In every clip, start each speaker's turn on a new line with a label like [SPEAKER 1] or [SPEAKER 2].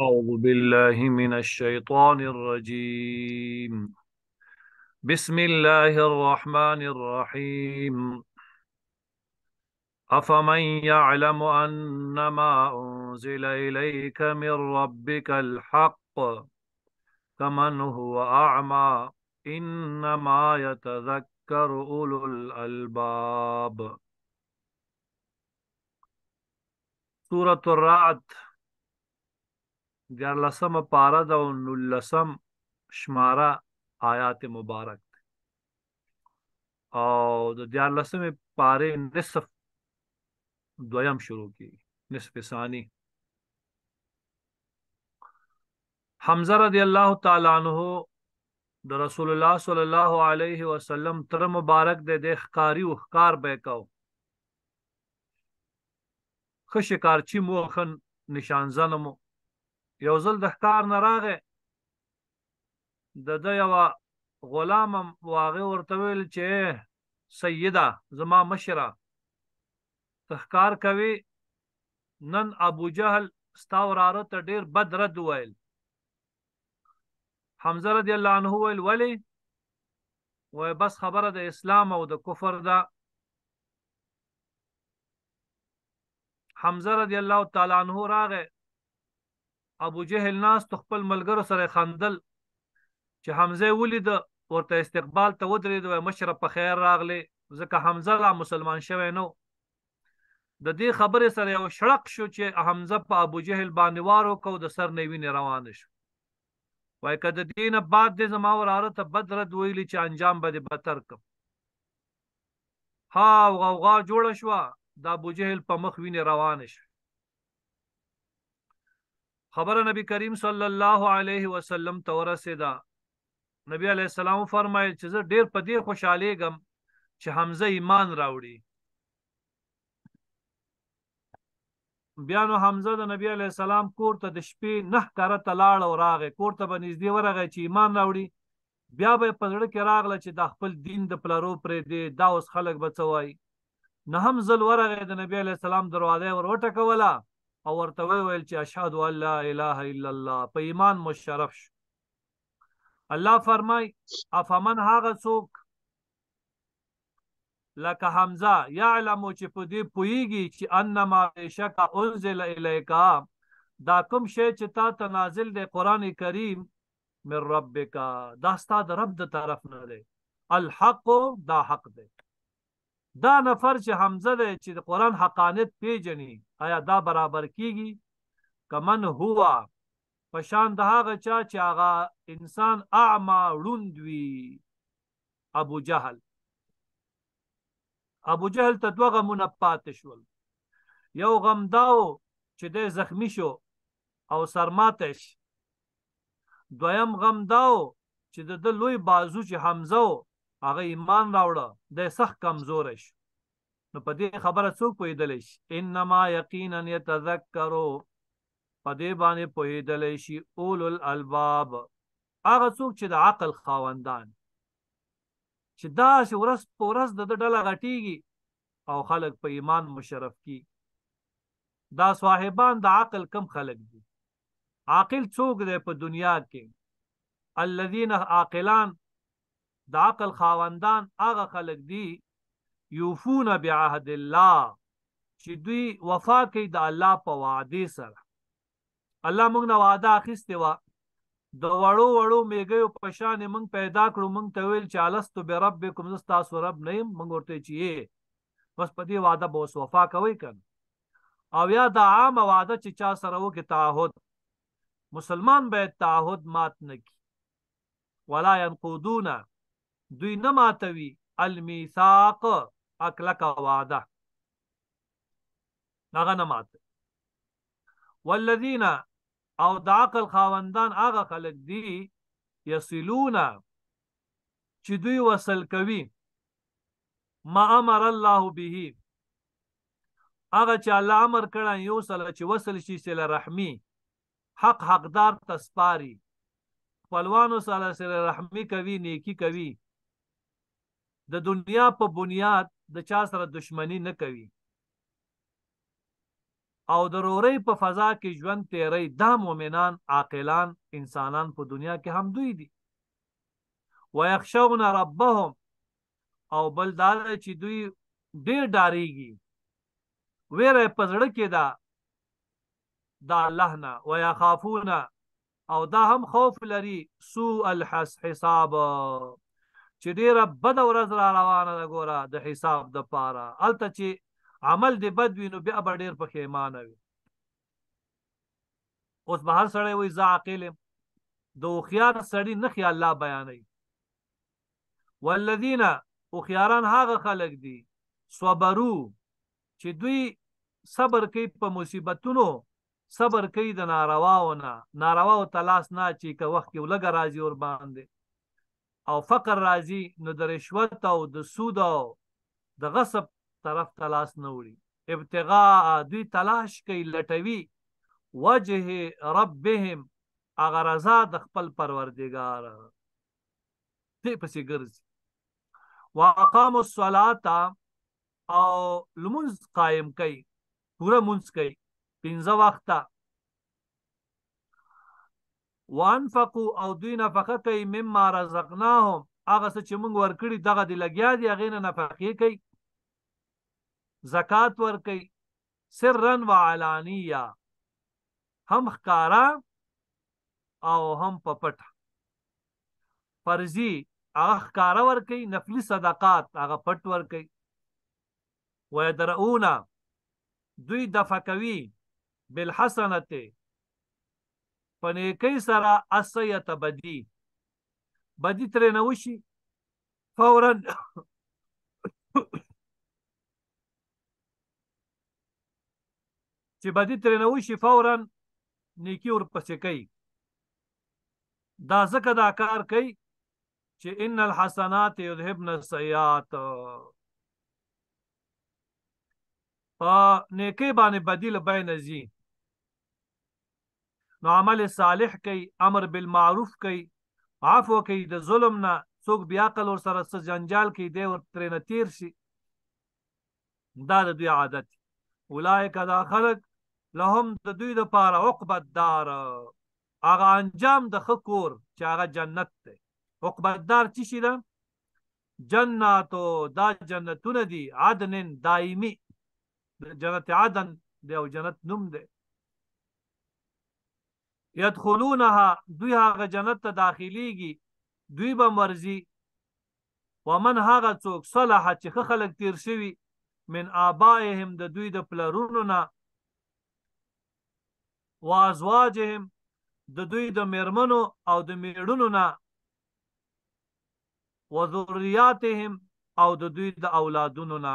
[SPEAKER 1] أعوذ بالله من الشيطان الرجيم بسم الله الرحمن الرحيم أفمن يعلم أن ما أنزل إليك من ربك الحق كمن هو أعمى إنما يتذكر أولو الألباب سورة الرعد دیارلسم پارا د نولسم شماره آیات مبارک او د دیارلسم پارې نصف دویم شروع کی نصف ثانی حمزه رضی الله تعالی عنہ د رسول الله صلی الله علیه وسلم تر مبارک د د ښکاری او ښکار به کو خشکارچی موخن نشانزنمو یو ځل د ښکار نه راغې د د یو غلام واغه ورته ویل چې سیدا زما مشره تحکار کوي نن ابو جهل ستا وراره ته ډیر بد رد ویل حمزه رضی الله عنه ویل ولی و بس خبره د اسلام او د کفر ده حمزه رضی الله تعالی عنہ راغه ابو جهل ناس تو خپل ملګرو سره خندل چې حمزه ولید ورته استقبال ته ودرید او مشر په خیر راغلی ځکه حمزه لا مسلمان شوی نو د دې خبرې سره یو شړق شو چې حمزه په ابو جهل باندې وارو کو د سر نیوینې روان شو وای کده دین بعد د زما وراره ته بدر د ویلی چې انجام به بدتر کم ها غوغا جوړ شو د ابو جهل په مخ وینې روان شو خبر نبی کریم صلی الله علیه وسلم تورسیدا نبی علیہ السلام فرمایل چې زه ډیر په دې خوشاله غم چې حمزه ایمان راوړي بیا نو حمزه د نبی علیہ السلام کور ته د شپې نه کاره تلاړ او راغې کور ته بنځدې ورغې چې ایمان راوړي بیا به په زړه کې راغله چې د خپل دین د پلارو پرې دی دا اوس خلک بچوي نه هم زل ورغې د نبی علیہ السلام دروازه ور وټکوله او ورته ویل چې اشهد ان لا اله الا الله په ایمان مشرف شو الله فرمای افمن هغه څوک لکه حمزه يعلم چې په دې پويږي چې انما شک انزل الیک دا کوم شی چې تا ته نازل دی قران کریم من ربک دا ستاد رب د طرف نه دی الحق دا حق دی دا نفر چې حمزه دی چې د قران حقانیت پیژني آیا دا برابر کیږي کمن هوا پشان د هغه چا چې هغه انسان اعما روندوي ابو جهل ابو جهل ته دوه غمونه پاتې شول یو غم داو چې د زخمی شو او سرماتش دویم غم داو چې د لوی بازو چې حمزه هغه ایمان راوړه د سخت کمزور شي نو په دې خبره څوک پوهیدل شي انما یقینا یتذکروا په دې باندې پوهیدل شي اول الالباب هغه څوک چې د عقل خاوندان چې دا چې ورس په ورس د ډله غټیږي او خلک په ایمان مشرف کی دا صاحبان د عقل کم خلک دي عاقل څوک دی په دنیا کې الذين عاقلان د عقل خاوندان هغه خلک دي یوفون بعهد الله چې دوی وفا کوي د الله په وعده سره الله موږ نه وعده اخیسته و د وړو وړو میګیو په شان موږ پیدا کړو موږ ته ویل چې الستو بربکم زستا سورب نه موږ ورته چیه بس په دې وعده به وفا کوي کنه او یا د عام وعده چې چا سره وکي تعهد مسلمان باید تعهد مات نکي ولا ينقضونه دوی نه ماتوي المیثاق اکلک وعده هغه نه مات والذین او د عقل خاوندان هغه خلک دي یصلون چې دوی وصل کوي ما امر الله به هغه چې الله امر کړه یو سره چې وصل شي سره رحمی حق حقدار تسپاری خپلوانو سره سره رحمی کوي نیکی کوي د دنیا په بنیاد د چا سره دشمنی نه کوي او د روري په فضا کې ژوند تیري دا مؤمنان عاقلان انسانان په دنیا کې هم دوی دي ويخشون ربهم او بل دا چې دوی ډیر ډاریږي ویره پزړه کې دا دا الله نه ويخافون او دا هم خوف لري سوء الحساب چې ډیره بد ورځ را روانه ده ګوره د حساب د پاره الته چې عمل دې بد وي نو بیا به ډیر پښیمانه وي اوس به هر سړی وایي زه عاقل یم د هوښیار سړي نښې الله بیانوي والذین هوښیاران هغه خلک دي صبرو چې دوی صبر کوي په مصیبتونو صبر کوي د نارواونه نارواو تلاس نه چې که وخت یو لګ راځي ور باندې او فقر راځي نو د رشوت او د سود او د غصب طرف ته لاس نه وړي ابتغاء دوی تلاش کوي لټوي وجه ربهم اغه رضا د خپل پروردگار دې پسې ګرځي واقام الصلاه او لمونز قائم کوي پورا مونږ کوي پنځه وخته وانفقوا او دوی نفقه کوي مما رزقناهم هغه څه چې موږ ورکړي دغه دی لګیا دی هغه نه نفقه کوي زکات ورکي سرن و علانیه هم خکارا او هم پپټ فرضی هغه خکارا ورکي نفلی صدقات هغه پټ ورکي و درؤنا دوی دفقوي بالحسنته په نیکی سره اسیت بدی بدی تر نه وشي فورا چې بدی تر نه وشي فورا نیکی ور پسې کوي دا ځکه دا کار کوي چې ان الحسنات یذهبن السیئات په نیکی باندې بدیل بین زی نو عمل صالح کوي امر بالمعروف کوي عفو کوي د ظلم نه څوک بیا عقل ور سره څه جنجال کوي دی ور ترې نه تیر شي دا د دوی عادت اولایک دا خلق لهم د دوی د پاره عقبت دار هغه انجام د خکور چې هغه جنت دی عقبت دار چی شي ده جناتو دا جنتونه دي عدن دایمي جنت عدن دی او جنت نوم دی يدخلونها دوی هغه جنت ته داخليږي دوی به مرزي ومن هغه څوک صلاح چې خلک تیر شوی من آبائهم د دوی د پلرونو نه وازواجهم د دوی د میرمنو او د میړونو نه وذریاتهم او د دوی د اولادونو نه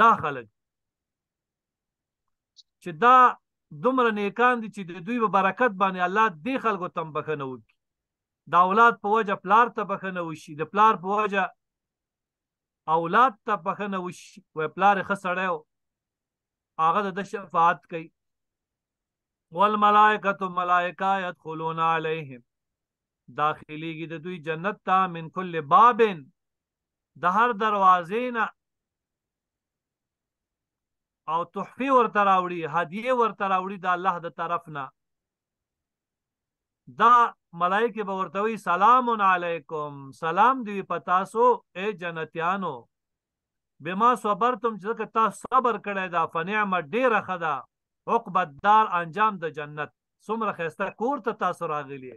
[SPEAKER 1] دا خلک چې دا دومره نیکان دي چې د دوی په برکت باندې الله دې خلکو تم بخنه وکړي دا اولاد په وجه پلار ته بخنه وشي د پلار په وجه اولاد ته بخنه وشي و پلار خسړیو هغه د شفاعت کوي والملائکۃ ملائکه يدخلون علیہم داخليږي د دوی جنت ته من کل بابن د هر دروازې نه او تحفه ورته راوړي هدیه ورته راوړي د الله د طرف نه دا ملائکه به ورته وي سلام علیکم سلام دی پتا سو اے جنتیانو بما صبرتم چې تاسو صبر کړی دا فنعم ډیره خدا عقبت دار انجام د جنت څومره خسته کور ته تاسو راغلی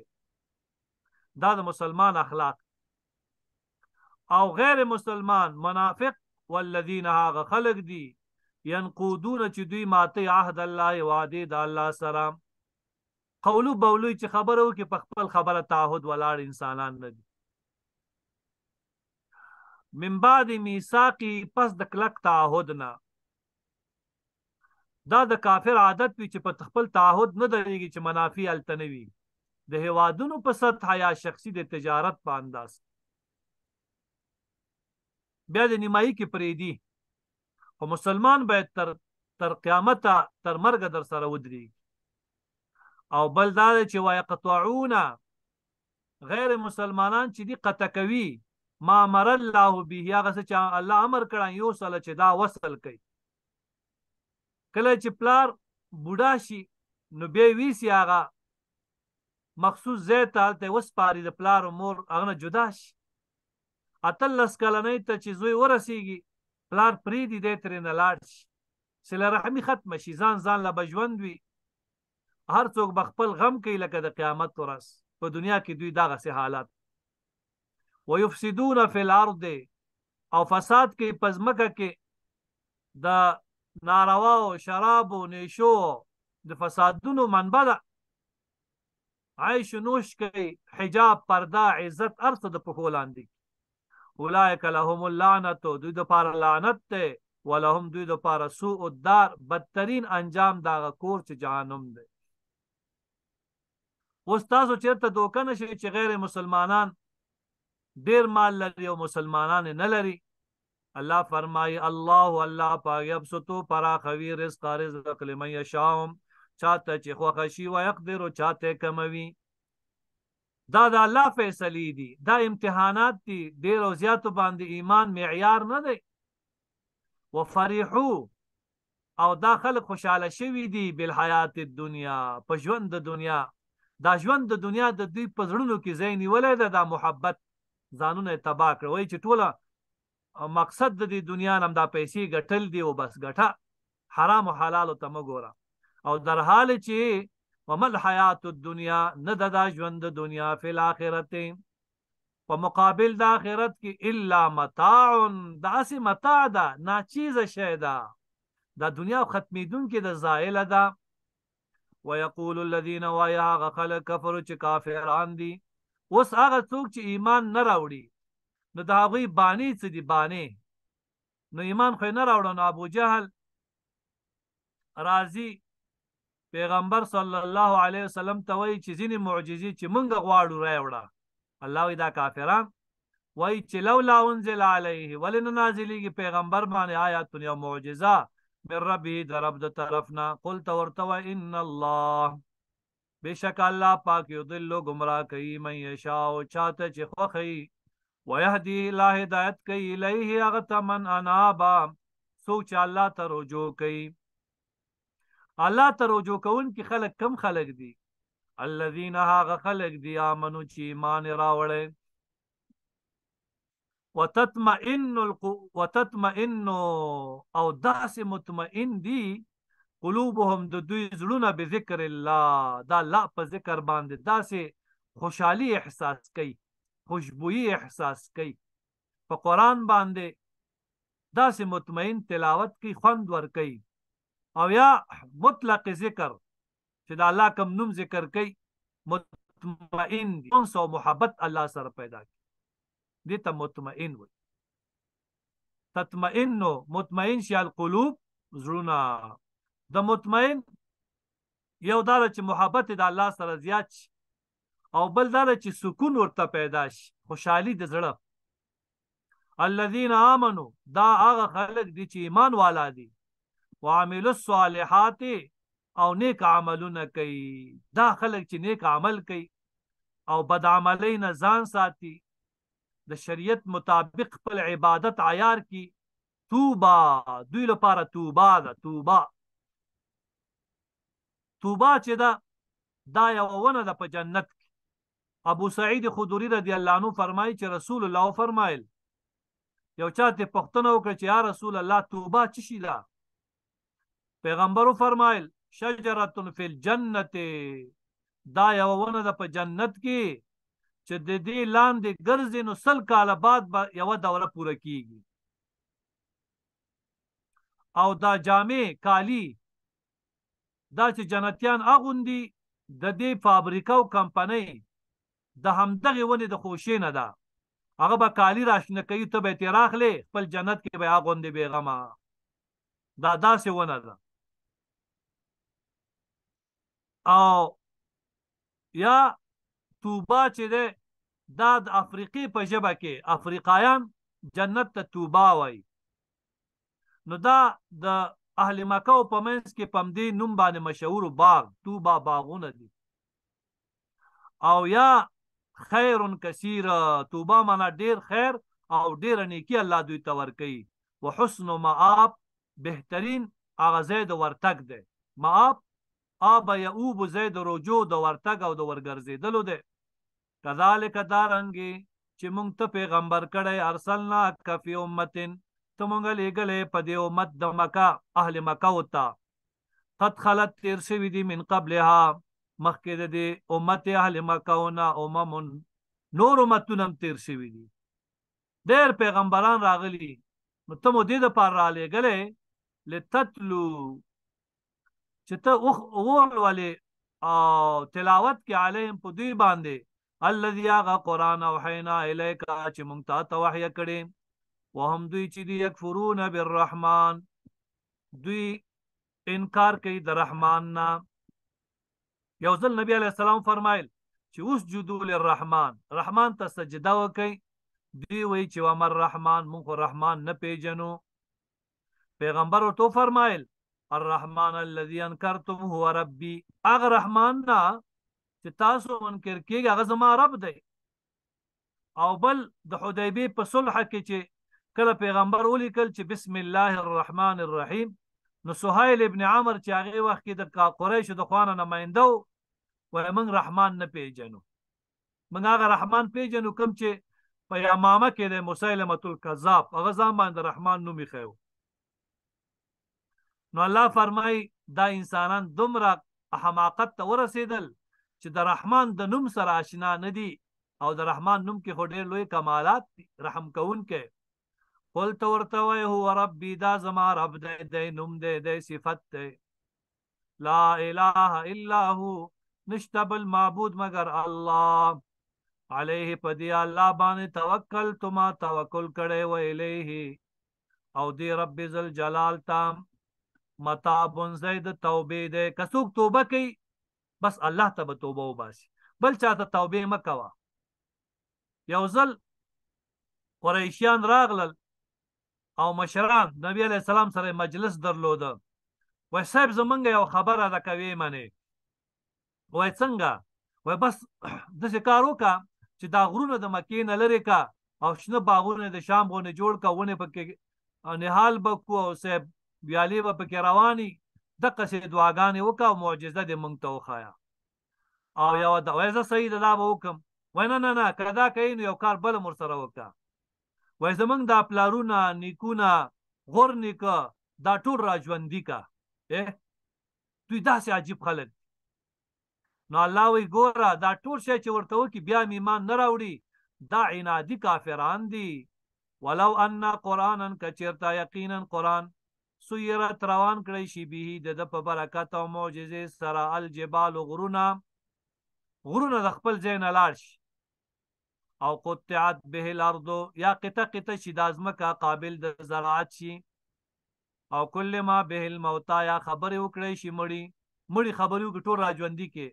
[SPEAKER 1] دا د مسلمان اخلاق او غیر مسلمان منافق والذین هاغه خلق دی ينقودون چې دوی ماته عهد الله وعده د الله سره قولو بولوی چې خبرو کې په خپل خبره تعهد ولاړ انسانان نه دي من بعد میثاقی پس د کلک تعهد نه دا د کافر عادت وی چې په خپل تعهد نه درېږي چې منافع التنوي د هوادونو په سطح یا شخصي د تجارت په انداز بیا د نیمایي کې پریدي او مسلمان باید تر تر قیامت تر مرګ در سره ودرېږي او بل دا چې وای قطعونا غیر مسلمانان چې دي قطع کوي ما امر الله به هغه چې الله امر کړه یو سره چې دا وصل کوي کله چې پلار بوډا شي نو بیا ویسی هغه مخصوص ځای ته هلته وسپاري د پلار او مور هغه نه جدا شي اتلس کلنۍ ته چې زوی ورسیږي پلار پری دی دی ترې نه لاړ شي سله رحمی ختم شي ځان ځان لا بجوند وي هر څوک بخپل غم کوي لکه د قیامت ترس په دنیا کې دوی دغه سه حالات ويفسدون في الارض او فساد کې پزمکه کې د ناروا او شراب او نشو د فسادونو منبع ده عيش نوش کوي حجاب پرده عزت ارث د پخولاندې اولائک لهم اللعنت دوی د پاره لعنت ته ولهم دوی د پاره سوء الدار بدترین انجام دا کور چې جهنم دی اوس تاسو چیرته دوکه نشئ چې غیر مسلمانان ډیر مال لري او مسلمانان نه لري الله فرمای الله الله پاک یبسطو پراخوی رزق رزق لمن یشاء چاته چې خوښ شي او يقدر او چاته کموي دا د الله فیصله دي دا امتحانات دي ډیر او زیاتو باندې ایمان معیار نه دی وفرحو او دا خلک خوشاله شوي دي بل حیات دنیا په ژوند د دنیا دا ژوند د دنیا د دوی په زړونو کې ځای نیولې ده دا محبت ځانونه تبا کړوي چې ټوله مقصد د دې دنیا نم دا پیسې ګټل دی او بس ګټه حرام او حلال ته مګوره او در حال چې ومل حیات الدنیا نه د دا ژوند د دنیا فل اخرت په مقابل د اخرت کې الا متاع دا سي متاع دا ناچیز شی دا دا دنیا ختمیدون کې د زائل ده ويقول الذين ويا خلق كفروا چې کافران دي اوس هغه څوک چې ایمان نه راوړي نو دا هغوی بانی څه دي بانی نو ایمان خو نه راوړو نو ابو جهل راضي پیغمبر صلی الله علیه وسلم ته وایي چې ځینې معجزې چې مونږ غواړو راوړه الله وی دا کافران وایي چې لولا انزل علیه ولن نازلیږي پیغمبر باندې آیات او معجزه من ربی درب د طرفنا قل تورتو ان الله بشک الله پاک یو دل گمراه کوي مې یشاء او چاته چې خوخی ويهدي لا هدایت کوي الیه اغت من انابا سوچ الله ته رجوع کوي الله ته رجوع کون کې خلک کم خلک دي الذين هاغه خلک دي امنو چې ایمان راوړل وتطمئن القو... وتطمئن او داس مطمئن دي قلوبهم د دوی زړونه به ذکر الله دا لا په ذکر باندې داسې خوشحالي احساس کوي خوشبويي احساس کوي په قران باندې داسې مطمئن تلاوت کوي خوند ور کوي او یا مطلق ذکر چې د الله کم نوم ذکر کوي مطمئن دي اون سو محبت الله سره پیدا کی دي ته مطمئن وي تطمئن نو مطمئن شي القلوب زړونه د مطمئن یو دا چې محبت د الله سره زیات شي او بل دا چې سکون ورته پیدا شي خوشحالي د زړه الذين امنوا دا هغه خلک دي چې ایمان والا دي وعملوا الصالحات او نیک عملونه کوي دا خلک چې نیک عمل کوي او بد عملی نه ځان ساتي د شریعت مطابق خپل عبادت عیار کی توبا دوی لپاره توبا ده توبا توبا چې دا دا یو ونه ده په جنت ابو سعید خدوری رضی الله عنه فرمایي چې رسول الله فرمایل یو چا ته پښتنه وکړه چې یا رسول الله توبه چی شي ده پیغمبر فرمایل شجره فی الجنه دا یو ونه د په جنت کې چې د دې لاندې ګرځي نو سل کال بعد با یو دوره پوره کیږي او دا جامې کالی دا چې جنتیان اغوندي د دې فابریکا او کمپنۍ د همدغه ونې د خوشې نه ده هغه به کالی راشنه کوي ته به تیراخلې خپل جنت کې به اغوندي بیغمه دا داسې ونه ده او یا توبه چې ده دا د افریقي په ژبه کې افریقایان جنت ته توبه وای نو دا د اهل مکه او پمنس کې پمدې نوم باندې مشهور باغ توبه باغونه دي او یا خیر کثیر توبه معنا ډیر خیر او ډیر نیکی الله دوی ته ورکي وحسن معاب بهترین اغازه د ورتک ده معاب آب یعوب زید روجو د ورتګ او د ورګرځیدلو دی کذالک دارنګي چې مونږ ته پیغمبر کړه ارسلنا کفی امتن ته مونږ لګلې په دې امت د مکه اهل مکه وتا قد خلت تیر شوی دی من قبلها مخکې د دې امت اهل مکه ونا امم نور امتون هم تیر شوی دی ډېر پیغمبران راغلي نو ته مو دې د پاره را لګلې لتتلو چې ته اوخ اول ولې او تلاوت کې عليهم په دوی باندې الذي غ قران او حينا اليك چې مونږ ته توحي کړي وهم دوی چې دی یکفرون بالرحمن دوی انکار کوي د رحمان نه یو ځل نبی علی السلام فرمایل چې اوس جدو للرحمن رحمان ته سجده وکي دوی وی چې ومر رحمان مونږ رحمان نه پیژنو پیغمبر او تو فرمایل الرحمن الذي انکرتم هو ربي اغه رحمان نا چې تاسو منکر کېږي هغه زما رب دی او بل د حدیبی په صلح کې چې کله پیغمبر ولیکل چې بسم الله الرحمن الرحیم نو سهیل ابن عمر چې هغه وخت کې د قریش د خوانه نمائنده و موږ رحمان نه پیژنو موږ هغه رحمان پیژنو کوم چې په یمامه کې د مسلمه الکذاب هغه ځان باندې رحمان نومي خو نو الله فرمای دا انسانان دومره حماقت ته ورسېدل چې د رحمان د نوم سره آشنا نه دي او د رحمان نوم کې هډې لوی کمالات دي رحم کون کې قل تو ورته وای هو ربي دا زما رب دې دې نوم دې دې صفت دې لا اله الا هو نشته بل معبود مگر الله علیه پدی الله باندې توکل تما توکل کړي و الیه او دی رب ذل جلال تام متابن زید توبې ده کڅوک توبه کوي بس الله ته توبه وباسي بل چاته توبې مکوا یو ځل قریشیان راغلل او مشران نبی علی السلام سره مجلس درلود وای صاحب زمونږ یو خبره ده کوي منی وای څنګه وای بس د شکار وکا چې دا غرونه د مکې نه لري کا او شنه باغونه د شام غونه جوړ کا ونه پکې نهال بکو او صاحب ویالې به پکې رواني دغه سي دعاګانې وکاو معجزه دې مونږ ته وخایا او یو د وایزه سید الله به وکم وینا نه نه کدا کین یو کار بل مر سره وکا وای زمنګ دا پلارونه نیکونه غور نیکه دا ټول راجوندی کا ا دوی داسې عجیب خلک نو الله وی ګوره دا ټول شی چې ورته وکی بیا ایمان نه راوړي دا عنادی کافران دي ولو ان قرانا کچرتا یقینا قران سویرت روان کړی شي به د د په برکت او معجزې سره الجبال غرونه غرونه د خپل ځای نه لاړ شي او قطعت به الارض یا قطع قطع شي د ازمکه قابل د زراعت شي او کل ما به الموتا یا خبر وکړی شي مړی مړی خبر یو ټول راجوندی کې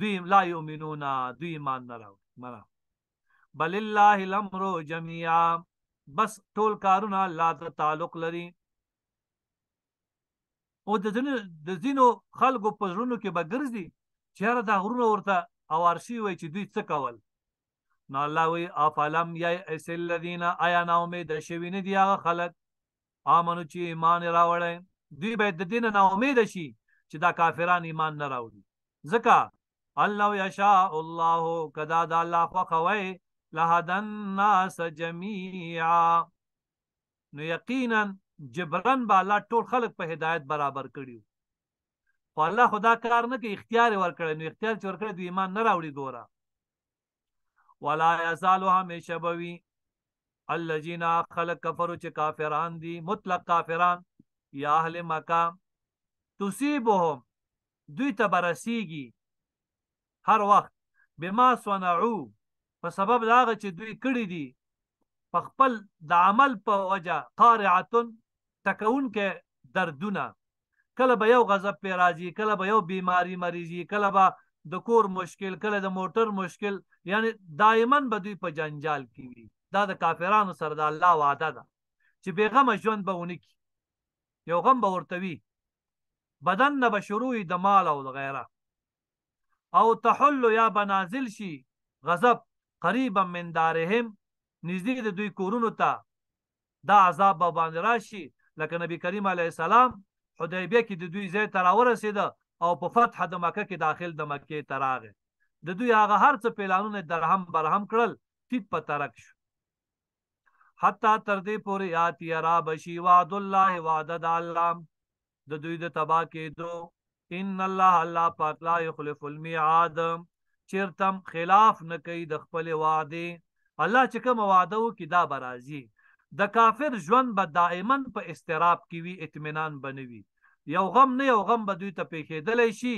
[SPEAKER 1] دوی لا یؤمنون دوی ایمان نه راوړي مرا بل الله الامر جميعا بس ټول کارونه الله ته تعلق لري او د ځینو د ځینو خلکو په ژوندو کې به ګرځي چې هر دا غرونه ورته اوارشي وي چې دوی څه کول نو الله وی افلم یا ایس الذین آیا نا امید شوی نه دی هغه خلک امنو چې ایمان راوړل دوی به د دین نه امید شي چې دا کافران ایمان نه راوړي ځکه الله یشاء الله کدا د الله خو خوي لهدن ناس جميعا نو یقینا جبران به الله ټول خلق په هدایت برابر کړیو خو الله خدا کار نه کې اختیار ورکړی نو اختیار چې ورکړی دوی ایمان نه راوړي ګوره ولا یزال همیشه بوي الذين خلق کفرو چې کافران دي مطلق کافران یا اهل مکه تصيبهم دوی ته برسیږي هر وخت بما صنعو په سبب دا چې دوی کړی دي په خپل د عمل په وجه قارعتن ټکونکې دردونه کله به یو غضب پې راځي کله به یو بیماری مریضي کله به د کور مشکل کله د موټر مشکل یعنی دایما به دوی په جنجال کې وي دا د کافرانو سره د الله وعده ده چې بیغمه ژوند به ونکي یو غم به ورته وي بدن نه به شروع د مال او د غیره او تحل یا بنازل شي غضب قریبا من دارهم نږدې د دوی کورونو ته دا عذاب به باندې راشي لکه نبی کریم علیه السلام حدیبیه کې د دوی ځای ته راورسېده او په فتح د مکه کې داخل د مکې ته راغی د دوی هغه هر څه پلانونه درهم برهم کړل ټیټ په ترک شو حتی تر دې پورې آتی را بشي وعد الله وعد د الله د دوی د تبا کېدو ان الله الله پاک لا يخلف الميعاد چیرتم خلاف نه کوي د خپل وعده الله چې کوم وعده وکي دا برازي د کافر ژوند به دائما په استراب کې وي اطمینان بنوي یو غم نه یو غم به دوی ته پیښېدلی شي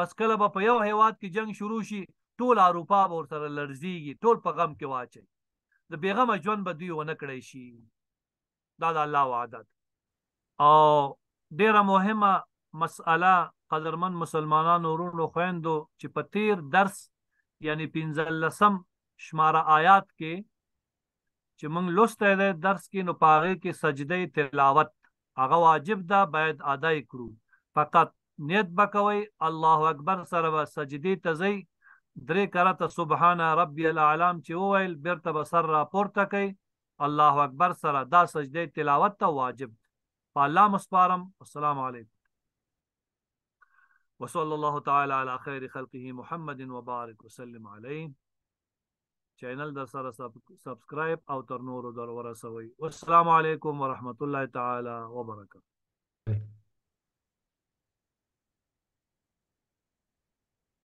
[SPEAKER 1] بس کله به په یو هیواد کې جنگ شروع شي ټول اروپا به ورسره لړزیږي ټول په غم کې واچي د بیغمه ژوند به دوی ونه کړی شي دا د الله وعده او ډیره مهمه مسأله قدرمن مسلمانانو ورونو خويندو چې په تیر درس یعنی 15 شماره آیات کې چې موږ لسته ده درس کې نو پاره کې سجده تلاوت هغه واجب ده باید ادا کړو فقط نیت بکوي الله اکبر سره به سجدي تزي درې کرته سبحان ربي الاعلام چې وویل بیرته به سر را پورته کوي الله اکبر سره دا سجده تلاوت ته واجب الله مسپارم السلام علیکم وصلى الله تعالى على خير خلقه محمد وبارك وسلم عليه چینل در سره سبسکرایب او تر نورو در ورسوي والسلام علیکم ورحمت الله تعالی وبرکاته